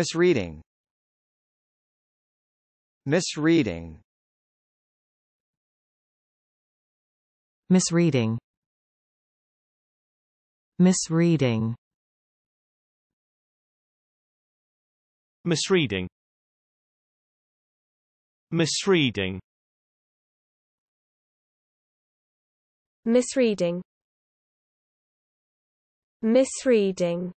Misreading Misreading Misreading Misreading Misreading Misreading Misreading Misreading